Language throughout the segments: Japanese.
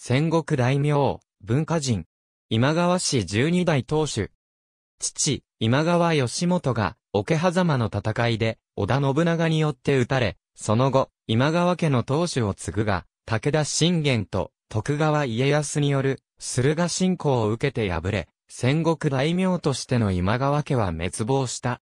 戦国大名、文化人。今川氏十二代当主。父、今川義元が、桶狭間の戦いで、織田信長によって撃たれ、その後、今川家の当主を継ぐが、武田信玄と徳川家康による駿河侵攻を受けて敗れ、戦国大名としての今川家は滅亡した。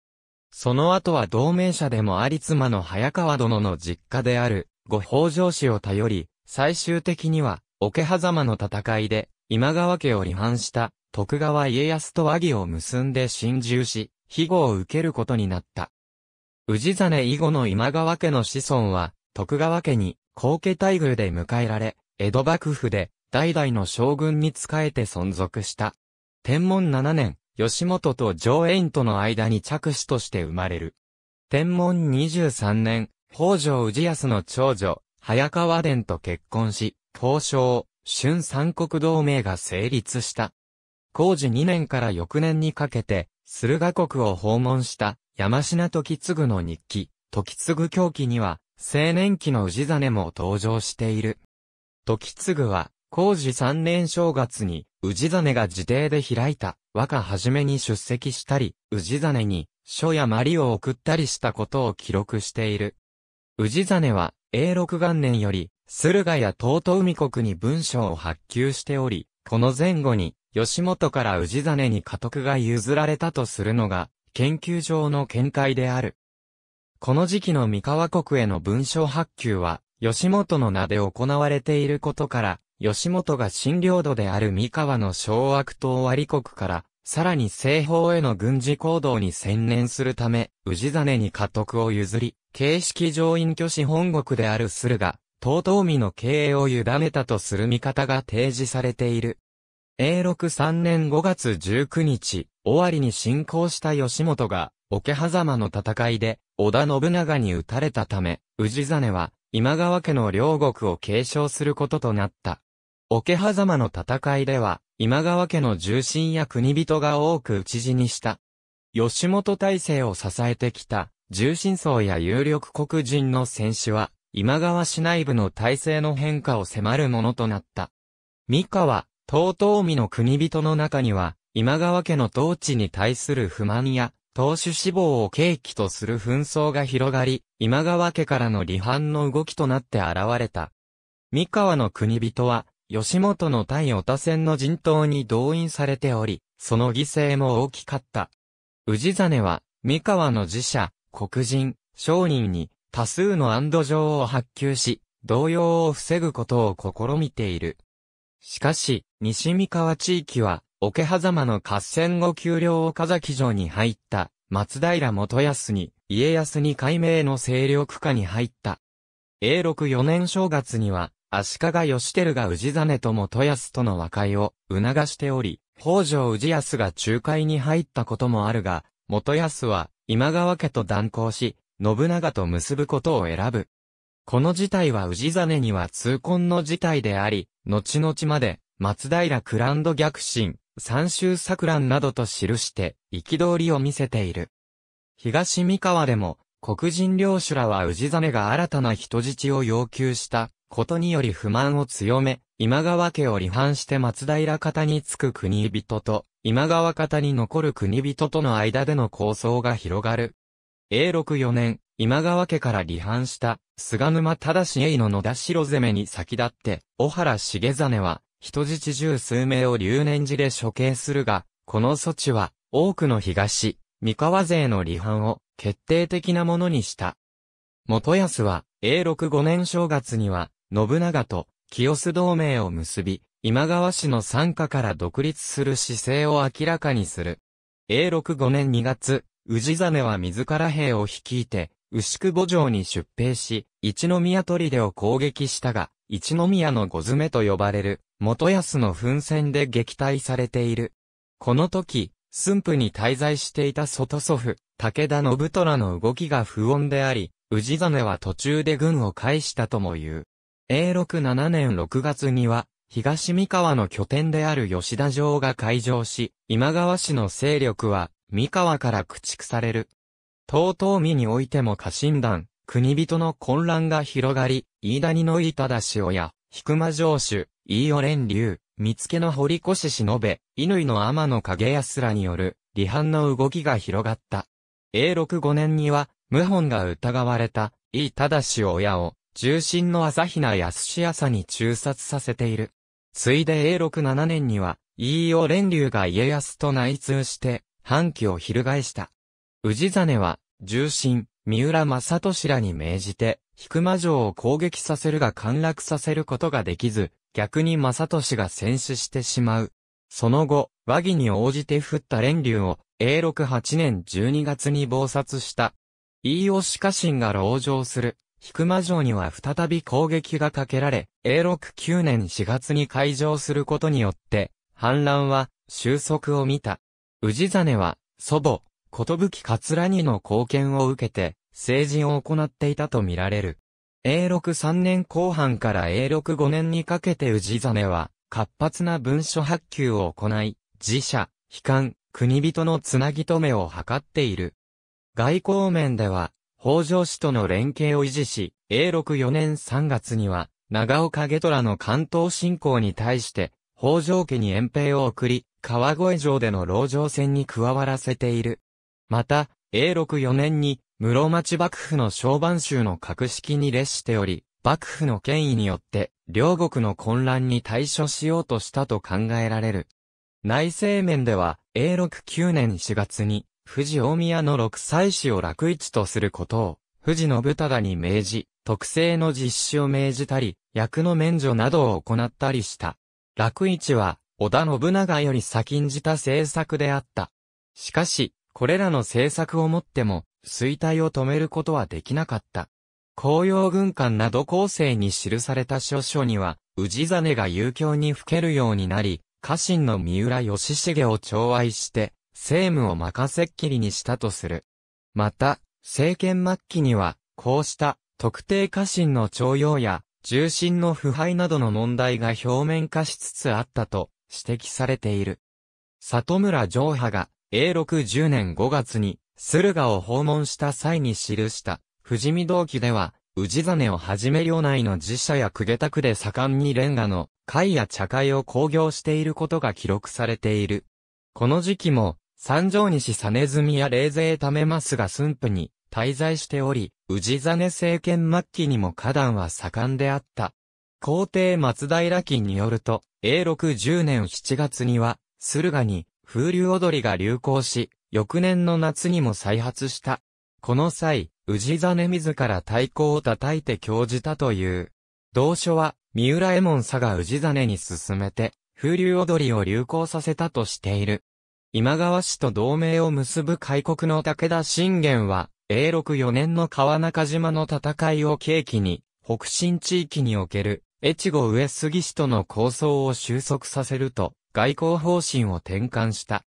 その後は同盟者でもあり妻の早川殿の実家である、ご北条氏を頼り、最終的には桶狭間の戦いで、今川家を離反した、徳川家康と和議を結んで侵入し、庇護を受けることになった。氏真以後の今川家の子孫は、徳川家に、高家待遇で迎えられ、江戸幕府で、代々の将軍に仕えて存続した。天文7年、吉本と上縁との間に着手として生まれる。天文23年、北条氏康の長女、早川伝と結婚し、東証、春三国同盟が成立した。工事2年から翌年にかけて、駿河国を訪問した山品時継の日記、時継狂記には、青年期の氏真も登場している。時継は、工事3年正月に、氏真が自邸で開いた、和歌はじめに出席したり、氏真に、書やまりを送ったりしたことを記録している。氏真は、永禄元年より、駿河や東都海国に文書を発給しており、この前後に、吉本から氏真に家督が譲られたとするのが、研究上の見解である。この時期の三河国への文書発給は、吉本の名で行われていることから、吉本が新領土である三河の小悪党割国から、さらに西方への軍事行動に専念するため、氏真に家督を譲り、形式上隠居し本国である駿河、東東美の経営を委ねたとする見方が提示されている。永禄3年5月19日、尾張に侵攻した吉本が、桶狭間の戦いで、織田信長に撃たれたため、氏真は、今川家の両国を継承することとなった。桶狭間の戦いでは、今川家の重臣や国人が多く討ち死にした。吉本体制を支えてきた、重臣層や有力黒人の戦士は、今川市内部の体制の変化を迫るものとなった。三河、東東美の国人の中には、今川家の統治に対する不満や、当主志望を契機とする紛争が広がり、今川家からの離反の動きとなって現れた。三河の国人は、吉本の対オタ戦の陣頭に動員されており、その犠牲も大きかった。氏真は、三河の寺社、黒人、商人に、多数の安堵状を発給し、動揺を防ぐことを試みている。しかし、西三河地域は、桶狭間の合戦後丘陵岡崎城に入った、松平元康に、家康に改名の勢力下に入った。永禄四年正月には、足利義輝が氏真と元康との和解を促しており、北条氏康が仲介に入ったこともあるが、元康は今川家と断交し、信長と結ぶことを選ぶ。この事態は氏真には痛恨の事態であり、後々まで、松平クランド逆進、三州桜乱などと記して、憤りを見せている。東三河でも、黒人領主らは氏真が新たな人質を要求したことにより不満を強め、今川家を離反して松平方につく国人と今川方に残る国人との間での構想が広がる。永禄4年、今川家から離反した菅沼忠家の野田城攻めに先立って、小原重真は人質十数名を留年寺で処刑するが、この措置は多くの東、三河勢の離反を決定的なものにした。元康は永禄5年正月には信長と清須同盟を結び、今川氏の参加から独立する姿勢を明らかにする。永禄5年2月、氏真は自ら兵を率いて、牛久母城に出兵し、一宮砦を攻撃したが、一宮の五詰めと呼ばれる、元康の奮戦で撃退されている。この時、駿府に滞在していた外祖父、武田信虎の動きが不穏であり、氏真は途中で軍を返したとも言う。永禄7年6月には、東三河の拠点である吉田城が開城し、今川氏の勢力は、三河から駆逐される。遠江においても家臣団、国人の混乱が広がり、飯谷の飯田塩や、引間城主、飯尾連流、三付の堀越忍べ、乾の天の影安らによる、離反の動きが広がった。永禄5年には、謀反が疑われた、井忠親を、重心の朝比奈安志朝に中殺させている。ついで永禄7年には、飯尾連流が家康と内通して、反旗を翻した。氏真は、重臣、三浦正敏らに命じて、引間城を攻撃させるが陥落させることができず、逆に正敏が戦死してしまう。その後、和議に応じて降った連流を、永禄8年12月に暴殺した。飯吉家臣が籠城する、引間城には再び攻撃がかけられ、永禄9年4月に開城することによって、反乱は収束を見た。氏真は、祖母、ことぶきつらにの貢献を受けて、成人を行っていたとみられる。永禄3年後半から永禄5年にかけて氏真は、活発な文書発給を行い、自社、悲観、国人のつなぎ止めを図っている。外交面では、北条氏との連携を維持し、永禄4年3月には、長岡下虎の関東侵攻に対して、北条家に遠兵を送り、川越城での牢城戦に加わらせている。また、永禄4年に、室町幕府の小番衆の格式に列しており、幕府の権威によって、両国の混乱に対処しようとしたと考えられる。内政面では、永禄9年4月に、富士大宮の六歳子を楽一とすることを、富士信忠に命じ、特性の実施を命じたり、役の免除などを行ったりした。楽市は、織田信長より先んじた政策であった。しかし、これらの政策をもっても、衰退を止めることはできなかった。紅葉軍艦など後世に記された諸書には、氏真が遊興にふけるようになり、家臣の三浦義重を寵愛して、政務を任せっきりにしたとする。また、政権末期には、こうした特定家臣の徴用や重心の腐敗などの問題が表面化しつつあったと指摘されている。里村上派が A60 年5月に駿河を訪問した際に記した富士見同期では、氏真をはじめ領内の寺社や公家宅で盛んにレンガの貝や茶会を興行していることが記録されている。この時期も、三条西実住や冷勢ためますが駿府に、滞在しており、氏真政権末期にも花壇は盛んであった。皇帝松平記によると、永禄10年7月には、駿河に風流踊りが流行し、翌年の夏にも再発した。この際、氏真自ら太鼓を叩いて教じたという。同書は、三浦右衛門佐が氏真に進めて、風流踊りを流行させたとしている。今川氏と同盟を結ぶ開国の武田信玄は、永禄4年の川中島の戦いを契機に、北進地域における、越後上杉氏との構想を収束させると、外交方針を転換した。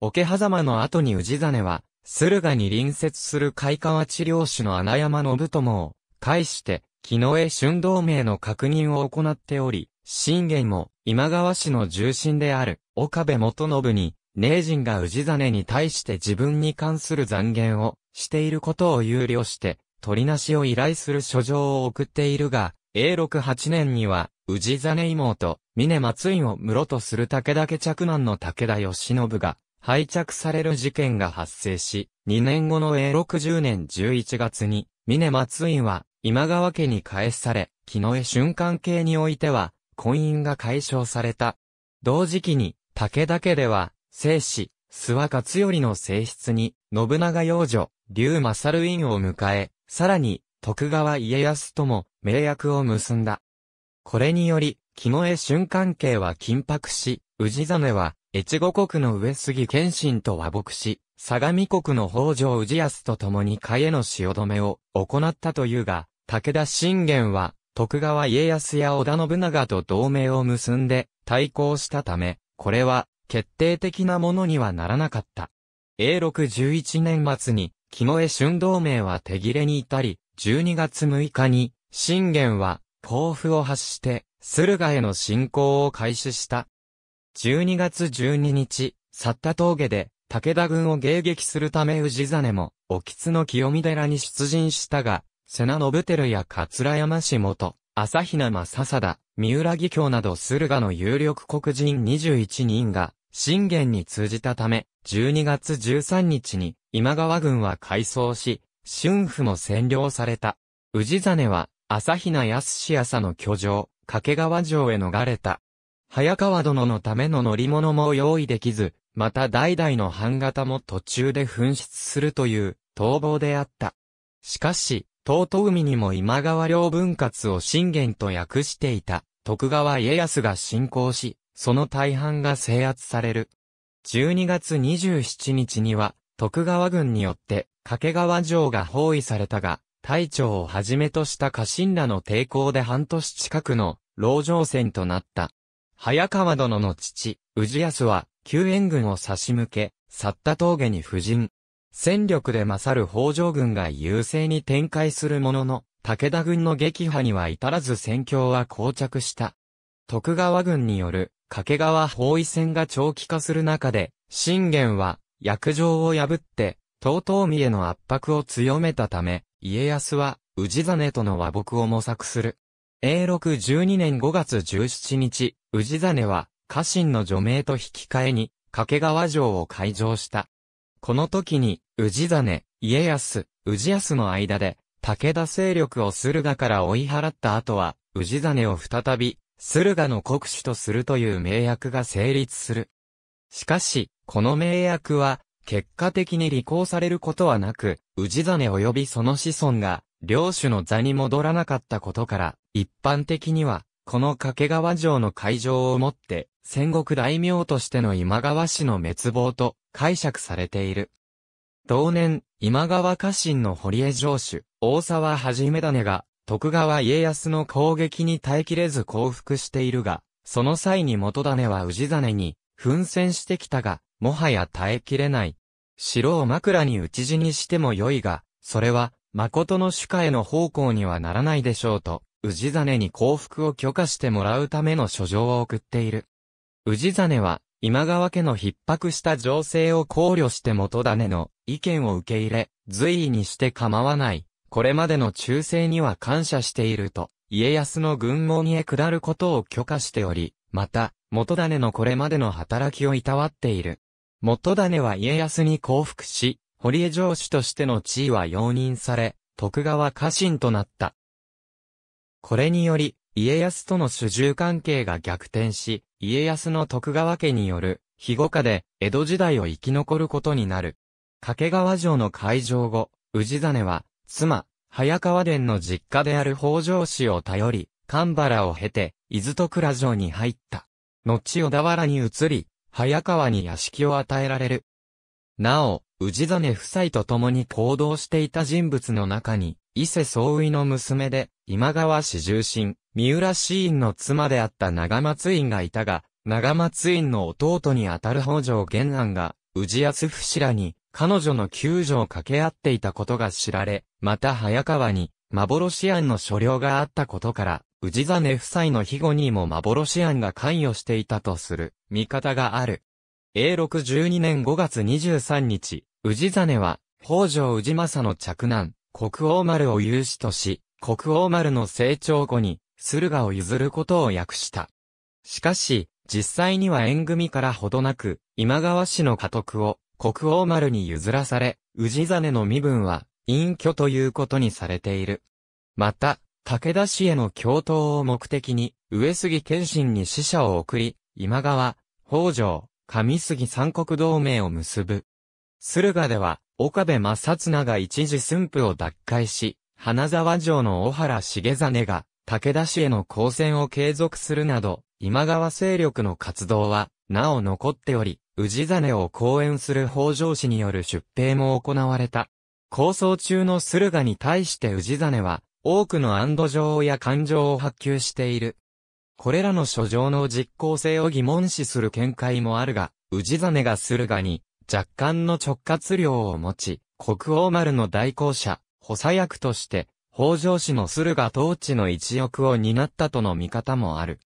桶狭間の後に氏真は、駿河に隣接する海川治療士の穴山信友を、介して、木の江春同盟の確認を行っており、信玄も今川氏の重臣である岡部元信に、名人が氏真に対して自分に関する残言をしていることを憂慮して、取りなしを依頼する書状を送っているが、永禄8年には、氏真妹、峰松院を室とする武田家着難の武田義信が、廃着される事件が発生し、2年後の永禄十0年11月に、峰松院は、今川家に返され、木の絵瞬間系においては、婚姻が解消された。同時期に、武田家では、生死、諏訪勝頼の性質に、信長養女、竜政院を迎え、さらに、徳川家康とも、名約を結んだ。これにより、肝江春関係は緊迫し、氏真は、越後国の上杉謙信と和睦し、相模国の北条氏康と共に海への汐めを行ったというが、武田信玄は、徳川家康や織田信長と同盟を結んで対抗したため、これは決定的なものにはならなかった。永禄11年末に、木越春同盟は手切れに至り、12月6日に、信玄は、甲府を発して、駿河への侵攻を開始した。12月12日、去った峠で、武田軍を迎撃するため氏真も、沖津の清見寺に出陣したが、瀬名信輝や桂山氏元、朝比奈正貞、三浦義教など駿河の有力黒人21人が、信玄に通じたため、12月13日に今川軍は改装し、春府も占領された。氏真は、朝比奈康朝の居城、掛川城へ逃れた。早川殿のための乗り物も用意できず、また代々の藩型も途中で紛失するという逃亡であった。しかし、東都海にも今川領分割を信玄と訳していた徳川家康が進行し、その大半が制圧される。12月27日には、徳川軍によって、掛川城が包囲されたが、隊長をはじめとした家臣らの抵抗で半年近くの、牢城戦となった。早川殿の父、宇治康は、救援軍を差し向け、去った峠に布陣。戦力で勝る北条軍が優勢に展開するものの、武田軍の撃破には至らず戦況は膠着した。徳川軍による掛川包囲戦が長期化する中で、信玄は、約定を破って、遠江への圧迫を強めたため、家康は、氏真との和睦を模索する。永禄12年5月17日、氏真は、家臣の除名と引き換えに、掛川城を開城した。この時に、氏真、家康、氏康の間で、武田勢力を駿河から追い払った後は、氏真を再び、駿河の国主とするという名約が成立する。しかし、この名約は、結果的に履行されることはなく、氏真及びその子孫が、領主の座に戻らなかったことから、一般的には、この掛川城の会場をもって、戦国大名としての今川氏の滅亡と解釈されている。同年、今川家臣の堀江城主、大沢はじめ種が、徳川家康の攻撃に耐えきれず降伏しているが、その際に元種は氏真に、奮戦してきたが、もはや耐えきれない。城を枕に討ち死にしてもよいが、それは、誠の主家への奉公にはならないでしょうと、氏真に降伏を許可してもらうための書状を送っている。氏真は、今川家の逼迫した情勢を考慮して元種の意見を受け入れ、随意にして構わない。これまでの忠誠には感謝していると、家康の軍門へ下ることを許可しており、また、元種のこれまでの働きをいたわっている。元種は家康に降伏し、堀江城主としての地位は容認され、徳川家臣となった。これにより、家康との主従関係が逆転し、家康の徳川家による、肥後家で、江戸時代を生き残ることになる。掛川城の会場後、氏真は、妻、早川殿の実家である北条氏を頼り、神原を経て、伊豆と倉城に入った。後小田原に移り、早川に屋敷を与えられる。なお、氏真夫妻と共に行動していた人物の中に、伊勢総尉の娘で、今川氏重臣、三浦市院の妻であった長松院がいたが、長松院の弟にあたる北条玄安が、氏康夫氏らに、彼女の救助を掛け合っていたことが知られ、また早川に、幻案の所領があったことから、氏真夫妻の庇護にも幻案が関与していたとする、見方がある。永禄12年5月23日、氏真は、北条氏政の着難、国王丸を有志とし、国王丸の成長後に、駿河を譲ることを訳した。しかし、実際には縁組からほどなく、今川氏の家督を、国王丸に譲らされ、氏真の身分は、隠居ということにされている。また、武田氏への共闘を目的に、上杉謙信に使者を送り、今川、北条、上杉三国同盟を結ぶ。駿河では、岡部正綱が一時駿府を奪回し、花沢城の小原重真が、武田氏への抗戦を継続するなど、今川勢力の活動は、なお残っており、氏真を講演する北条氏による出兵も行われた。構想中の駿河に対して氏真は、多くの安堵状や感情を発給している。これらの書状の実効性を疑問視する見解もあるが、氏真が駿河に、若干の直轄量を持ち、国王丸の代行者、補佐役として、北条氏の駿河統治の一翼を担ったとの見方もある。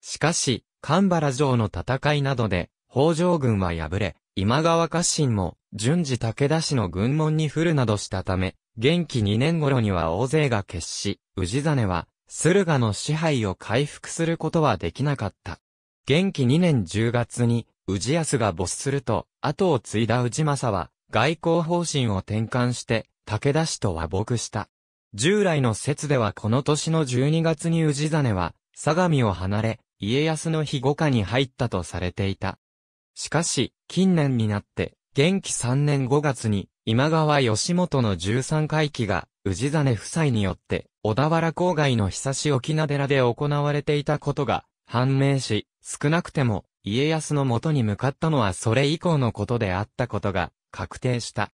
しかし、神原城の戦いなどで、北条軍は敗れ、今川家臣も、順次武田氏の軍門に降るなどしたため、元気2年頃には大勢が決し、氏真は、駿河の支配を回復することはできなかった。元気2年10月に、氏康が没すると、後を継いだ氏政は、外交方針を転換して、武田氏と和睦した。従来の説ではこの年の12月に氏真は、相模を離れ、家康の庇護下に入ったとされていた。しかし、近年になって、元気3年5月に、今川義元の13回忌が、氏真夫妻によって、小田原郊外の久し沖縄寺で行われていたことが、判明し、少なくても、家康の元に向かったのはそれ以降のことであったことが、確定した。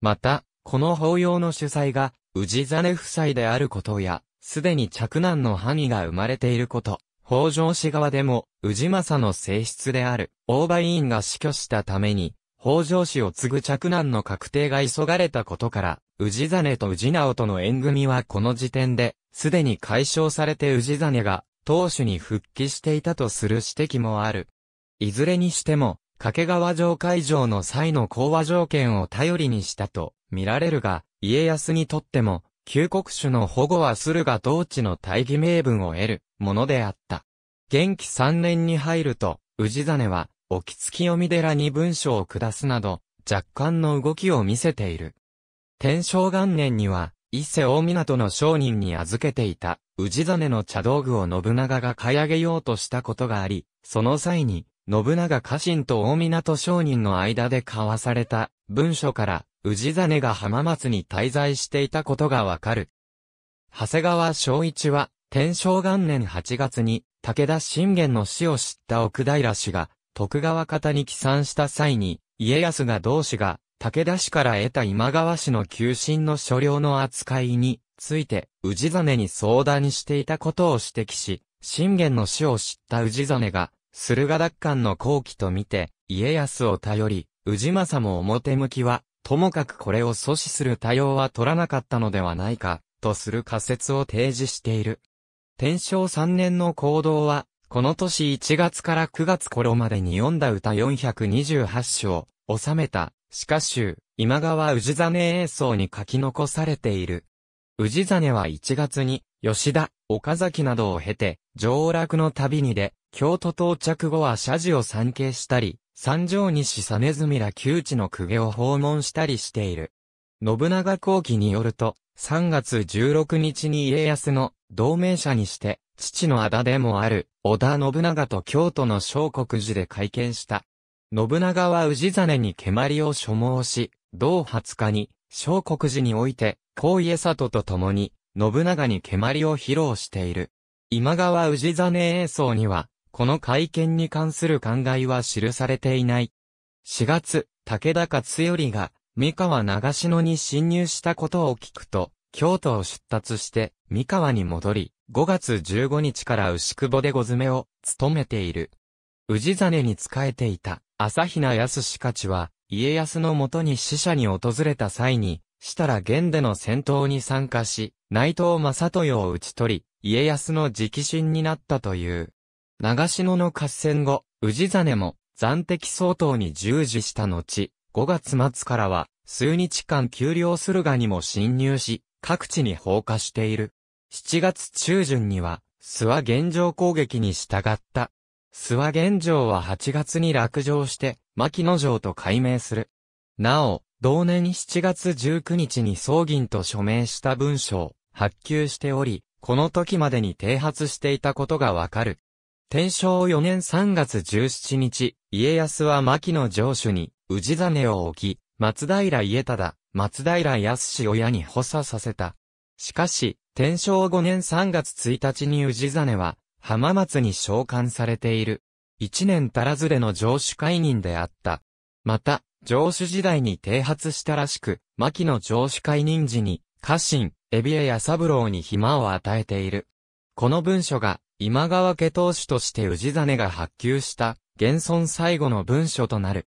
また、この法要の主催が、氏真夫妻であることや、すでに着難の範囲が生まれていること、北条氏側でも、氏政の性質である、大場委員が死去したために、北条氏を継ぐ嫡男の確定が急がれたことから、氏真と氏直との縁組はこの時点で、すでに解消されて氏真が、当主に復帰していたとする指摘もある。いずれにしても、掛川城会場の際の講和条件を頼りにしたと、見られるが、家康にとっても、旧国主の保護は駿河統地の大義名分を得るものであった。元気三年に入ると、氏真は、沖月読み寺に文書を下すなど、若干の動きを見せている。天正元年には、伊勢大港の商人に預けていた、氏真の茶道具を信長が買い上げようとしたことがあり、その際に、信長家臣と大港商人の間で交わされた文書から、氏真が浜松に滞在していたことがわかる。長谷川昭一は、天正元年8月に、武田信玄の死を知った奥平氏が、徳川方に帰参した際に、家康が同氏が、武田氏から得た今川氏の求心の所領の扱いについて、氏真に相談していたことを指摘し、信玄の死を知った氏真が、駿河奪還の後期と見て、家康を頼り、氏政も表向きは、ともかくこれを阻止する対応は取らなかったのではないか、とする仮説を提示している。天正3年の行動は、この年1月から9月頃までに読んだ歌428首を収めた、詩歌集、今川氏真映奏に書き残されている。氏真は1月に、吉田、岡崎などを経て、上洛の旅にで、京都到着後は社寺を参詣したり、三条西実住ら旧地の公家を訪問したりしている。信長後期によると、3月16日に家康の同盟者にして、父の仇でもある、織田信長と京都の小国寺で会見した。信長は氏真に蹴鞠を所望し、同20日に、小国寺において、高家里と共に、信長に蹴鞠を披露している。今川氏真栄奏には、この会見に関する考えは記されていない。4月、武田勝頼が、三河長篠に侵入したことを聞くと、京都を出立して、三河に戻り、5月15日から牛久保でご詰めを、務めている。氏真に仕えていた、朝比奈康氏たちは、家康のもとに死者に訪れた際に、したら源での戦闘に参加し、内藤正豊を討ち取り、家康の直進になったという。長篠の合戦後、氏真も暫敵相当に従事した後、5月末からは数日間休漁するがにも侵入し、各地に放火している。7月中旬には、諏訪現状攻撃に従った。諏訪現状は8月に落城して、牧野城と改名する。なお、同年7月19日に葬銀と署名した文書を発給しており、この時までに停発していたことがわかる。天正4年3月17日、家康は牧野城主に、氏真を置き、松平家忠、松平康親に補佐させた。しかし、天正5年3月1日に氏真は、浜松に召喚されている。一年足らずでの城主解任であった。また、城主時代に停発したらしく、牧野城主解任時に、家臣、エビエや三郎に暇を与えている。この文書が、今川家当主として氏真が発給した、現存最後の文書となる。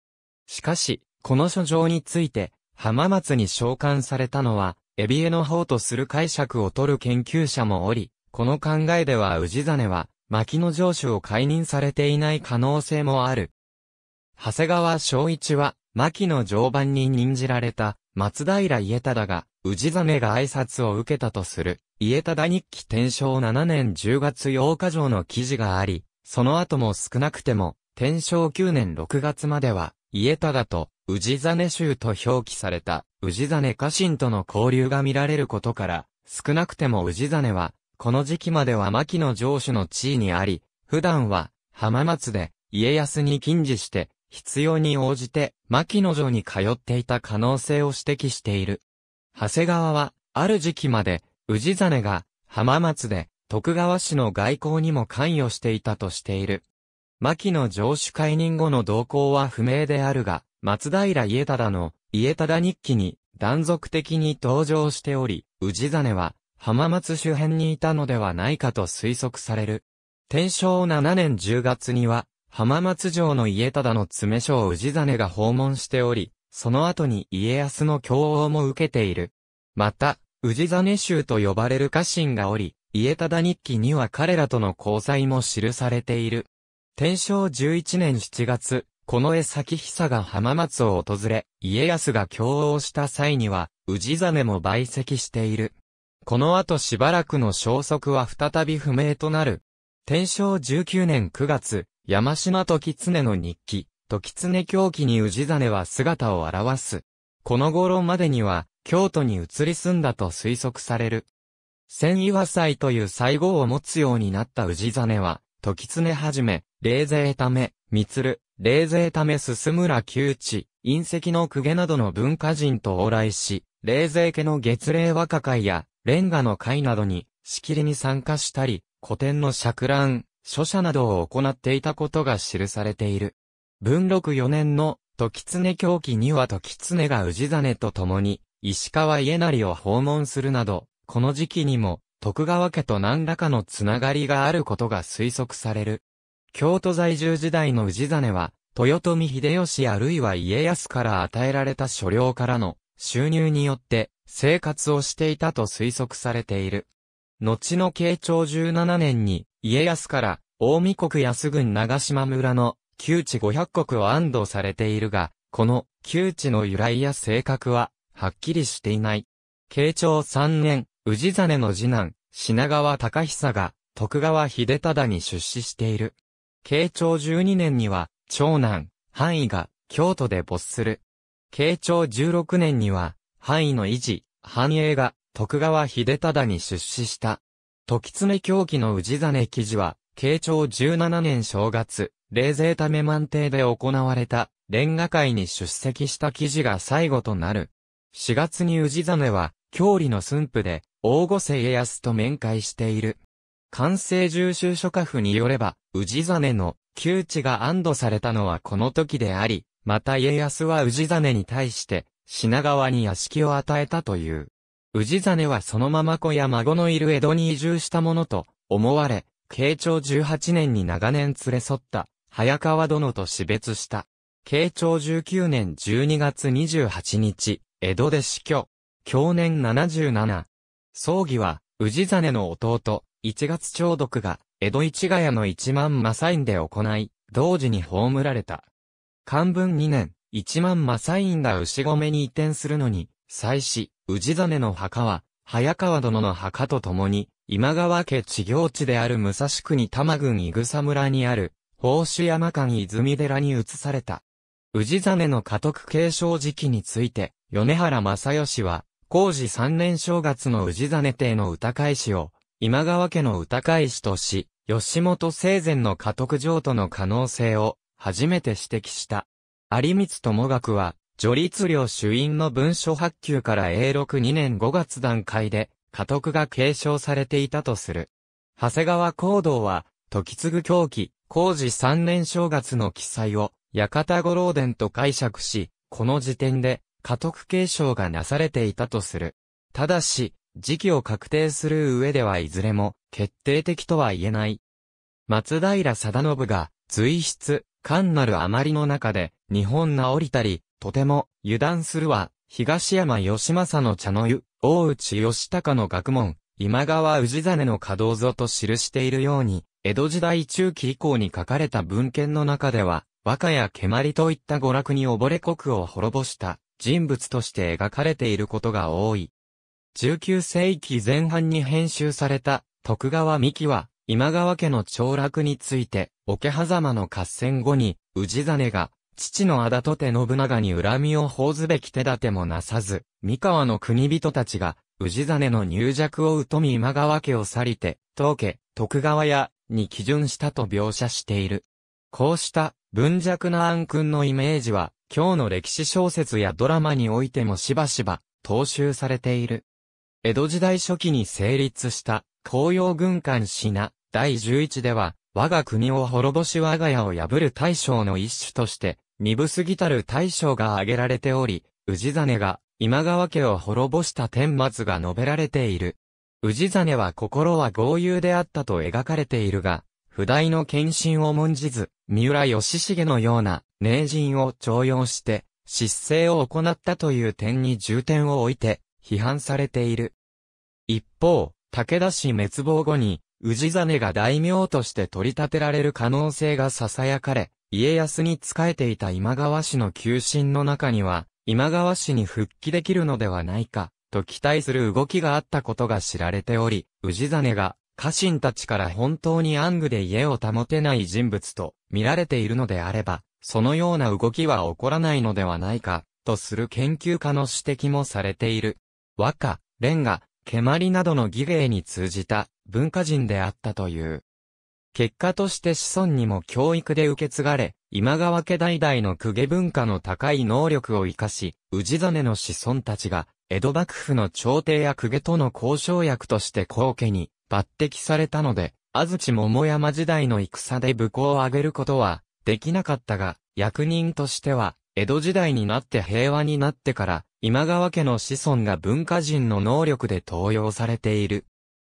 しかし、この書状について、浜松に召喚されたのは、エビエの方とする解釈を取る研究者もおり、この考えでは氏真は、牧野城主を解任されていない可能性もある。長谷川昭一は、牧野常磐に任じられた、松平家忠が、氏真が挨拶を受けたとする、家忠日記天正7年10月8日上の記事があり、その後も少なくても、天正9年6月までは、家忠と、氏真州と表記された、氏真家臣との交流が見られることから、少なくても氏真は、この時期までは牧野城主の地位にあり、普段は、浜松で、家康に近似して、必要に応じて、牧野城に通っていた可能性を指摘している。長谷川は、ある時期まで、氏真が浜松で徳川氏の外交にも関与していたとしている。牧野城主解任後の動向は不明であるが、松平家忠の家忠日記に断続的に登場しており、氏真は浜松周辺にいたのではないかと推測される。天正7年10月には、浜松城の家忠の詰所を氏真が訪問しており、その後に家康の教応も受けている。また、氏真衆と呼ばれる家臣がおり、家忠日記には彼らとの交際も記されている。天正11年7月、この絵崎久が浜松を訪れ、家康が共応した際には、氏真も売席している。この後しばらくの消息は再び不明となる。天正19年9月、山島時常の日記、時常狂気に氏真は姿を現す。この頃までには、京都に移り住んだと推測される。千岩祭という祭号を持つようになった氏真は、時常はじめ、霊勢ため、三鶴、霊勢ため進村旧地、隕石の公家などの文化人と往来し、霊勢家の月霊和歌会や、レンガの会などに、しきりに参加したり、古典の釈乱、書写などを行っていたことが記されている。文禄4年の時常狂気には時常が氏真と共に、石川家成を訪問するなど、この時期にも、徳川家と何らかのつながりがあることが推測される。京都在住時代の氏真は、豊臣秀吉あるいは家康から与えられた所領からの収入によって生活をしていたと推測されている。後の慶長17年に家康から大見国安郡長島村の旧地500国を安堵されているが、この旧地の由来や性格ははっきりしていない。慶長3年、氏真の次男、品川隆久が、徳川秀忠に出資している。慶長12年には、長男、範囲が、京都で没する。慶長16年には、範囲の維持、繁栄が、徳川秀忠に出資した。時爪狂気の氏真記事は、慶長17年正月、冷静ため満帝で行われた、連画会に出席した記事が最後となる。4月に氏真は、郷里の駿府で、大御瀬家康と面会している。関西重修書家府によれば、氏真の窮地が安堵されたのはこの時であり、また家康は氏真に対して、品川に屋敷を与えたという。氏真はそのまま子や孫のいる江戸に移住したものと思われ、慶長18年に長年連れ添った早川殿と死別した。慶長19年12月28日、江戸で死去。去年77。葬儀は、氏真の弟、一月長毒が、江戸市ヶ谷の一万正院で行い、同時に葬られた。漢文2年、一万正院が牛込に移転するのに、祭祀、氏真の墓は、早川殿の墓と共に、今川家地行地である武蔵国多摩郡伊草村にある、宝珠山間泉寺に移された。氏真の家督継承時期について、米原正義は、工事3年正月の氏真帝の歌会氏を、今川家の歌会氏とし、吉本生前の家督譲渡の可能性を、初めて指摘した。有光智学は、序律領主因の文書発給から永禄2年5月段階で、家督が継承されていたとする。長谷川行道は、時継ぐ狂気、工事3年正月の記載を、館五郎伝と解釈し、この時点で、家督継承がなされていたとする。ただし、時期を確定する上ではいずれも、決定的とは言えない。松平貞信が、随筆、単なるあまりの中で、日本降りたり、とても、油断するは、東山義政の茶の湯、大内義高の学問、今川氏真の稼働ぞと記しているように、江戸時代中期以降に書かれた文献の中では、和歌や蹴鞠といった娯楽に溺れ国を滅ぼした人物として描かれていることが多い。19世紀前半に編集された徳川三木は今川家の長楽について、桶狭間の合戦後に、氏真が、父の仇とて信長に恨みを報ずべき手立てもなさず、三河の国人たちが、氏真の入弱を疎み今川家を去りて、当家、徳川屋、に基準したと描写している。こうした、文弱な暗君のイメージは、今日の歴史小説やドラマにおいてもしばしば、踏襲されている。江戸時代初期に成立した、紅葉軍艦品、第11では、我が国を滅ぼし我が家を破る大将の一種として、鈍すぎたる大将が挙げられており、氏真が、今川家を滅ぼした天末が述べられている。氏真は心は豪遊であったと描かれているが、不代の献身を重んじず、三浦義重のような名人を徴用して、失政を行ったという点に重点を置いて、批判されている。一方、武田氏滅亡後に、氏真が大名として取り立てられる可能性が囁かれ、家康に仕えていた今川氏の求心の中には、今川氏に復帰できるのではないか、と期待する動きがあったことが知られており、氏真が家臣たちから本当に暗愚で家を保てない人物と見られているのであれば、そのような動きは起こらないのではないか、とする研究家の指摘もされている。和歌、レンガ、蹴鞠などの儀礼に通じた文化人であったという。結果として子孫にも教育で受け継がれ、今川家代々の公家文化の高い能力を活かし、氏真の子孫たちが、江戸幕府の朝廷や公家との交渉役として後家に抜擢されたので、安土桃山時代の戦で武功を挙げることはできなかったが、役人としては、江戸時代になって平和になってから、今川家の子孫が文化人の能力で登用されている。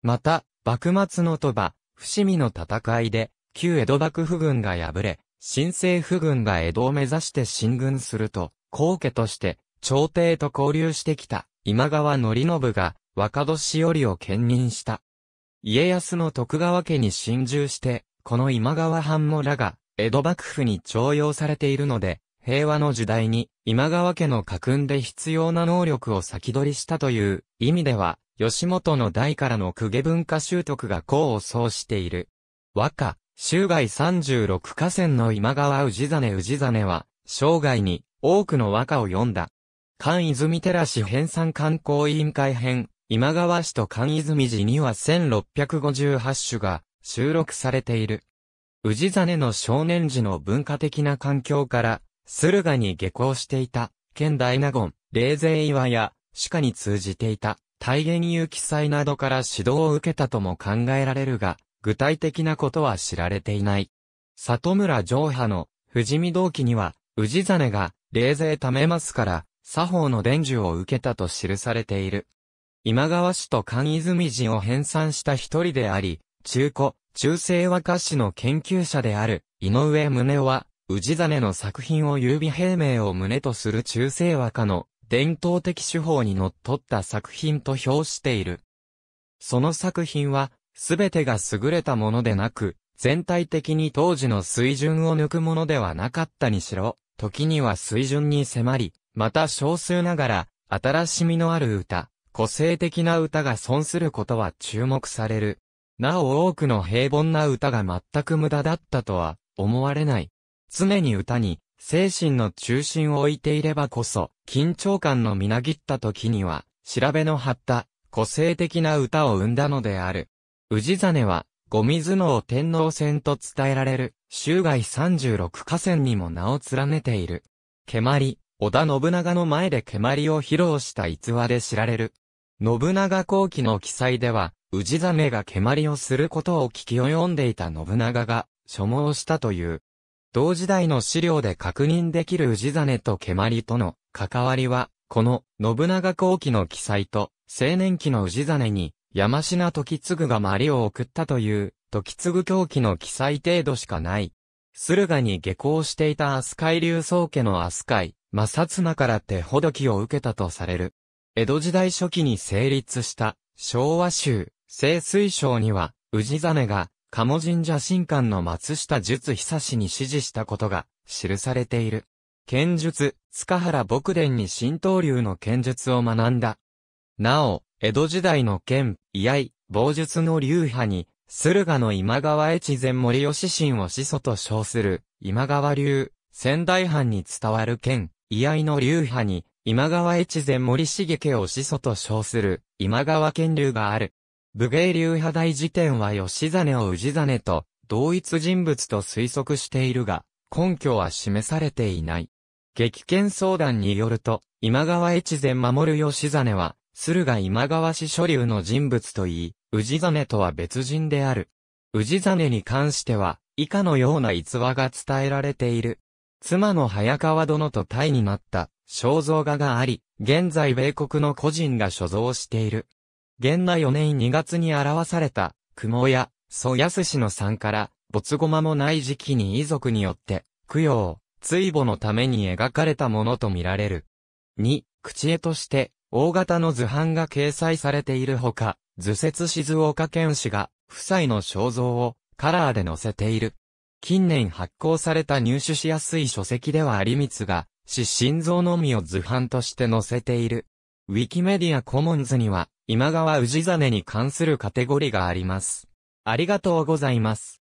また、幕末の鳥羽、伏見の戦いで、旧江戸幕府軍が敗れ、新政府軍が江戸を目指して進軍すると、皇家として、朝廷と交流してきた、今川則信が、若年寄を兼任した。家康の徳川家に侵入して、この今川藩もらが、江戸幕府に徴用されているので、平和の時代に今川家の家訓で必要な能力を先取りしたという意味では、吉本の代からの公家文化習得が功を奏している。和歌、州外36河川の今川氏真氏真は、生涯に多くの和歌を読んだ。関泉寺市編纂観光委員会編、今川市と関泉寺には1658種が収録されている。氏真の少年時の文化的な環境から、駿河に下校していた、県大納言、霊勢岩や、鹿に通じていた、大言有記載などから指導を受けたとも考えられるが、具体的なことは知られていない。里村上派の、藤見同期には、氏真が、霊勢ためますから、作法の伝授を受けたと記されている。今川氏と関泉寺を編纂した一人であり、中古、中世和歌詞の研究者である、井上宗夫は、氏真の作品を優美平明を旨とする中世和歌の伝統的手法にのっとった作品と評している。その作品は、すべてが優れたものでなく、全体的に当時の水準を抜くものではなかったにしろ、時には水準に迫り、また少数ながら、新しみのある歌、個性的な歌が損することは注目される。なお多くの平凡な歌が全く無駄だったとは思われない。常に歌に精神の中心を置いていればこそ緊張感のみなぎった時には調べの張った個性的な歌を生んだのである。氏真はゴミ頭を天皇戦と伝えられる州外36河川にも名を連ねている。蹴鞠、織田信長の前で蹴鞠を披露した逸話で知られる。信長後期の記載では、氏真が蹴鞠をすることを聞き及んでいた信長が、所望したという。同時代の資料で確認できる氏真と蹴鞠との関わりは、この信長後期の記載と、青年期の氏真に、山品時次が鞠を送ったという、時次狂気の記載程度しかない。駿河に下校していた飛鳥海流宗家の飛鳥井、正綱から手ほどきを受けたとされる。江戸時代初期に成立した昭和州清水省には、氏真が鴨神社神官の松下術久氏に指示したことが記されている。剣術、塚原牧伝に新刀流の剣術を学んだ。なお、江戸時代の剣、居合、防術の流派に、駿河の今川越前森吉神を始祖と称する、今川流、仙台藩に伝わる剣、居合の流派に、今川越前森重家を始祖と称する、今川県流がある。武芸流派大辞典は吉真を氏真と、同一人物と推測しているが、根拠は示されていない。激剣相談によると、今川越前守吉真は、駿河今川氏所流の人物といい、氏真とは別人である。氏真に関しては、以下のような逸話が伝えられている。妻の早川殿と対になった、肖像画があり、現在米国の個人が所蔵している。元那4年2月に表された、雲や、蘇安氏の3から、没駒もない時期に遺族によって、供養、追母のために描かれたものとみられる。2、口絵として、大型の図版が掲載されているほか、図説静岡県氏が、夫妻の肖像を、カラーで載せている。近年発行された入手しやすい書籍では有光が、し心臓のみを図版として載せている。ウィキメディアコモンズには、今川氏真に関するカテゴリがあります。ありがとうございます。